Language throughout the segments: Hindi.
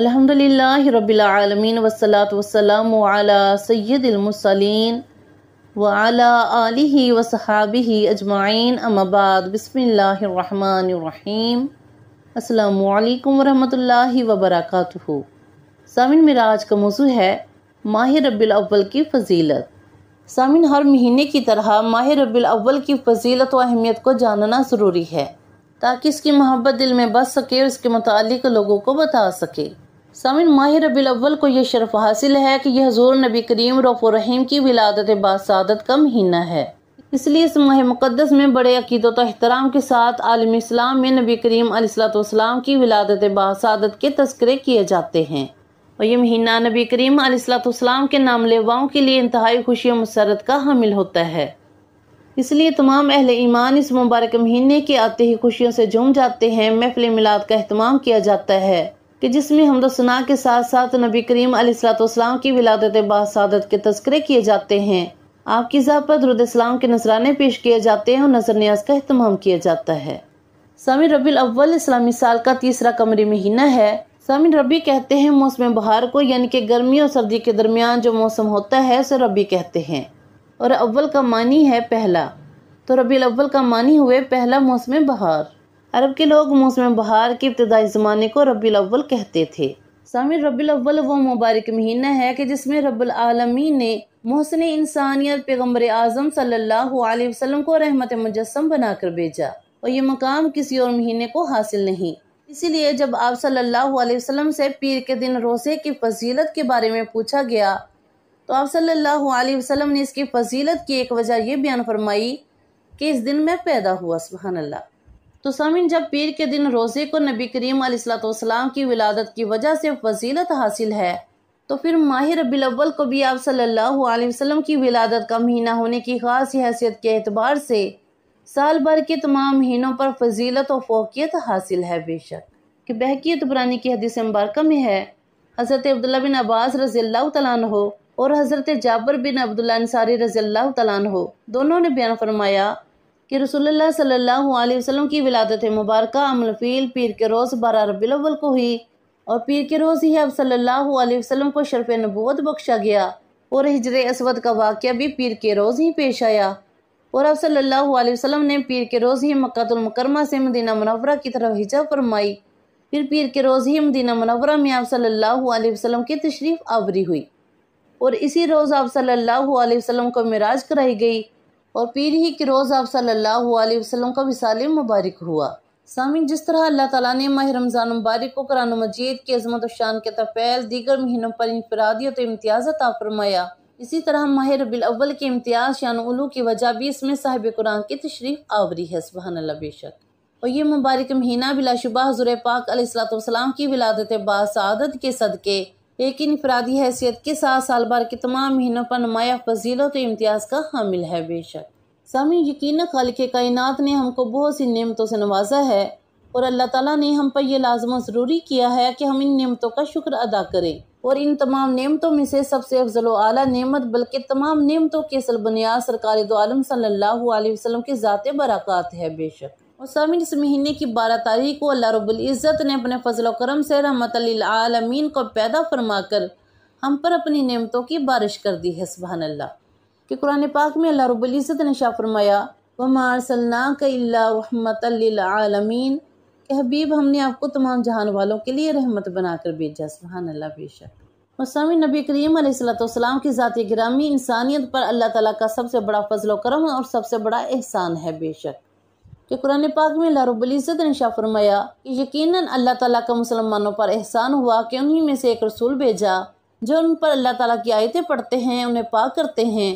अल्हम्दुलिल्लाह रबालमीन वसलात वसलाम सैदमसलिन वाला आलि वसहाबी अजमाइन अमाबाद बसमीम अल्लाम वरहमल वबरक सामिन मराज का मौजू है माह रबाल की फजीलत सामिन हर महीने की तरह माह रबाल की फजीलत व अहमियत को जानना ज़रूरी है ताकि इसकी मोहब्बत दिल में बस सके और इसके मतलब लोगों को बता सके सामिन माह रबी अव्वल को यह शरफ हासिल है कि यह हजूर नबी करीम रहीम की विलादत बासादत का महीना है इसलिए इस माह मुक़दस में बड़े अकीदत तो अहतराम के साथ आलम इस्लाम में नबी करीम अलसलाम की विलादत बासादत के तस्करे किए जाते हैं और ये महीना नबी करीम अलसलाम के नाम लेवाओं के लिए इंतहाई खुशी और मसरत का हामिल होता है इसलिए तमाम अहल ईमान इस मुबारक महीने के आते ही खुशियों से झूम जाते हैं महफिल मिलाद का अहतमाम किया जाता है कि जिसमें हमदोसना के साथ साथ नबी करीम अलीसलाम की विलादत बात के तस्करे किए जाते हैं आपकी पर इस्लाम के नजराने पेश किए जाते हैं और नजर न्याज का अहतमाम किया जाता है सामी रबी अव्वल इस्लामी साल का तीसरा कमरी महीना है सामी रबी कहते हैं मौसम बहार को यानी कि गर्मी और सर्दी के दरमियान जो मौसम होता है उसे रबी कहते हैं और अव्वल का मानी है पहला तो रबी अव्वल का मानी हुए पहला मौसम बहार अरब के लोग मौसम बहार के इब्तदाई ज़माने को रबी अव्वल कहते थे सामिर रबी अव्वल वो मुबारक महीना है कि जिसमें रबुल आलमी ने मोहसिन इंसानियत पैगम्बर आज़म सल्लल्लाहु अलैहि वसल्लम को रहमत मुजस्म बनाकर भेजा और ये मकाम किसी और महीने को हासिल नहीं इसीलिए जब आप सल्लल्लाहु अलैहि वसल्लम से पीर के दिन रोज़े की फजीलत के बारे में पूछा गया तो आप सल्लल्लाहु अलैहि वसल्लम ने इसकी फजीलत की एक वजह यह बयान फरमाई कि इस दिन मैं पैदा हुआ सुबहानल्ला तो समिन जब पीर के दिन रोज़े को नबी करीम सलाम की विलादत की वजह से फजीलत हासिल है तो फिर माहिर रबी अव्वल को भी आप सल्लल्लाहु अलैहि वसल्लम की विलादत का महीना होने की खास हैसियत के अतबार से साल भर के तमाम महीनों पर फजीलत और फोकियत हासिल है बेशक कि बहकीत बुरानी की हदीस मुबारक में है हज़रत अब्दुल्ला बिन अब्बास रज़ी हो और हज़रत जाबर बिन अब्दुल्ला अंसारी रज़ी हो दोनों ने बयान फरमाया कि रसोल्ला सल्लल्लाहु अलैहि वसल्लम की विलादत मुबारक अमलफील पीर के रोज़ बारह रबील को हुई और पीर के रोज़ ही अब सल्लल्लाहु अलैहि वसल्लम को शरफ़ नबूत बख्शा गया और हजर असवद का वाक़ भी पीर के रोज़ ही पेश आया और अब सल्लल्लाहु अलैहि वसल्लम ने पीर के रोज़ ही मक्तुलमकरमा से मदीना मुनवरा की तरफ हिजा फरमाई फिर पीर के रोज़ ही मदीना मनवरा में आप सल्लल्लाहु अलैहि वसल्लम की तशरीफ़ आवरी हुई और इसी रोज़ आप सल्लल्लाहु अलैहि वसल्लम को मराज कराई गई और पीर ही के रोज़ आप सल्लल्लाहु अलैहि वसल्लम का विसाल मुबारक हुआ सामिन जिस तरह अल्लाह ताला ने माह रमज़ान मुबारक को कुरान मजीद की अजमत और शान के तफैल दीगर महीनों पर इनफरादी तो इम्तियाज़ अता फरमाया इसी तरह माह रबी अव्वल के इम्तियाज़ शान की वजह भी इसमें साहिब कुरान की तशरीफ आवरी है सुबहानल्ला बेशक और ये मुबारक महीना बिलाशुबा हजूर पाक सलाम की विलादत बासदत के सदक़े एक इनफरादी हैसियत के साथ साल भर के तमाम महीनों पर नुमाया फजीलों तो इम्तियाज़ का हामिल है बेशक सामी यकीन खल के कायनात ने हमको बहुत सी नियमतों से नवाजा है और अल्लाह ताला ने हम पर यह लाजम ज़रूरी किया है कि हम इन नियमतों का शुक्र अदा करें और इन तमाम नियमतों में से सबसे अफजल आला नियमत बल्कि तमाम नियमतों की असल बुनियाद सरकार दो आलम सल्लल्लाहु अलैहि वसल्लम की ज़ात बरक़ात है बेशक सामिन इस महीने की बारह तारीख को अल्लाह रबुल्ज़त ने अपने फजल करम से रहमत आलमीन को पैदा फरमाकर हम पर अपनी नेमतों की बारिश कर दी है सुबहान अल्लाह कि कुरान पाक में अल्लाह रबुल्ज़त ने शाह फरमाया वमारसलना रहमत आलमीन हबीब हमने आपको तमाम जहान वालों के लिए रहमत बनाकर भेजा सुबहान अल्लाह बेशक मसामी नबी करीम की ज़ाती ग्रामी इंसानियत पर अल्लाह ताला का सबसे बड़ा फजल करम और सबसे बड़ा एहसान है बेशक कि कुरान पाक में लारबुल्ज़त ने शाह फरमाया कि यकीन अल्लाह ताला का मुसलमानों पर एहसान हुआ कि उन्हीं में से एक रसूल भेजा जो उन पर अल्लाह ताला की आयतें पढ़ते हैं उन्हें पाक करते हैं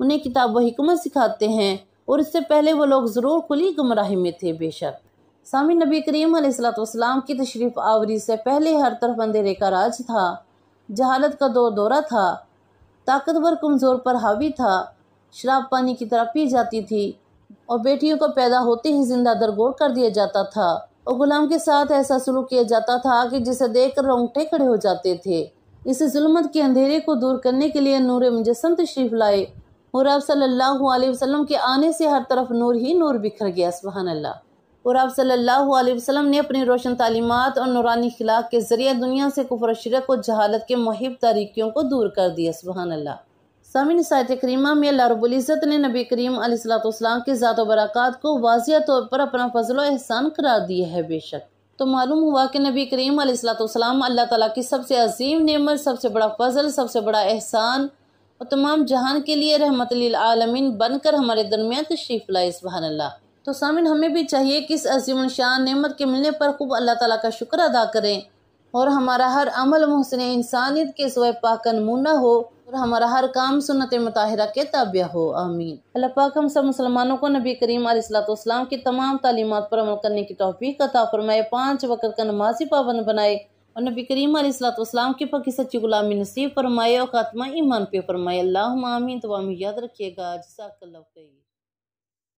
उन्हें किताब हिकमत सिखाते हैं और इससे पहले वो लोग ज़रूर खुली गुमराही में थे बेशक सामी नबी करीम सलाम की तशरीफ़ आवरी से पहले हर तरफ अंधेरे का राज था जहालत का दौर दौरा था ताकतवर कमज़ोर पर हावी था शराब पानी की तरह पी जाती थी और बेटियों को पैदा होते ही जिंदा दरगोर कर दिया जाता था और गुलाम के साथ ऐसा सलूक किया जाता था कि जिसे देख कर रोंगटे खड़े हो जाते थे इस जुलमत के अंधेरे को दूर करने के लिए नूर मुजस्म तशरीफ लाए और आप सल्लल्लाहु अलैहि वसल्लम के आने से हर तरफ नूर ही नूर बिखर गया सुबहान अल्लाह और आप सल्लल्लाहु अलैहि वसल्लम ने अपनी रोशन तालीमत और नूरानी खिलाक के ज़रिए दुनिया से कुफर शरक और जहालत के महिब तारीकियों को दूर कर दिया सुबहान अल्लाह सामिन सायत करीमा में लारबुल्ज़त ने नबी करीम अलैहिस्सलाम की ज़ात बरक़ात को वाजिया तौर पर अपना फजल एहसान करार दिया है बेशक तो मालूम हुआ कि नबी करीम अलैहिस्सलाम अल्लाह ताला की सबसे अजीम नेमत सबसे बड़ा फजल सबसे बड़ा एहसान और तमाम जहान के लिए रहमत आलमीन बनकर हमारे दरमियान तशरीफ़ लाए अल्लाह तो सामिन हमें भी चाहिए कि इस अजीम शान नमत के मिलने पर खूब अल्लाह तला का शुक्र अदा करें और हमारा हर अमल महसन इंसानियत के सोए पाक नमूना हो और हमारा हर काम सुनत मुताहरा के ताबिया हो आमीन अल्लाह पाक हम सब मुसलमानों को नबी करीम सलाम की तमाम तालीमत पर अमल करने की तोफ़ी कता फरमाए पाँच वक़्त का नमाजी पाबंद बनाए और नबी करीम सलाम की पकी सच्ची गुलामी नसीब फरमाए और खात्मा ईमान पे फरमाए अल्लाह आमीन तो याद रखिएगा